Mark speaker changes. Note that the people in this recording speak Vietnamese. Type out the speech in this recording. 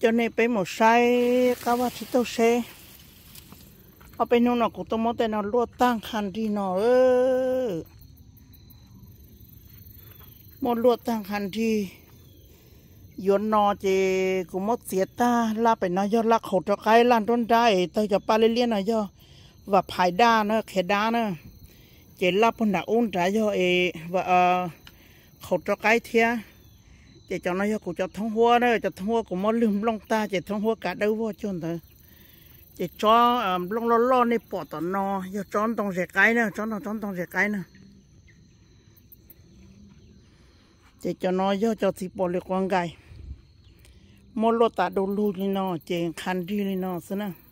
Speaker 1: cho nên bây một sai các ba chỉ tàu xe ở bên nó nó cũng tôm mót nó lúa tăng hàn đi nó ơ một lúa tăng hàn đi yon nó chỉ cũng mót xiết ta la bên nó do lắc khổ cho cái lan trôn trái tao cho pa liên nó do và phải đa nó khé đa nó chỉ la bên đã ôn trái do và khổ ờ, cho cái thia chị cho nó cho của cho thông hoa đó cho thông hoa của món lùm long ta chị thông hoa cả đâu vô chôn thôi chị cho ờ, long lo lo này bỏ tao nó cho cho tông rẻ cái nữa cho nó cho tông rẻ cái nữa chị cho nó giờ cho thịt bò được quăng gai món lo ta đồ lù đi nó chị khăn đi nó xí nữa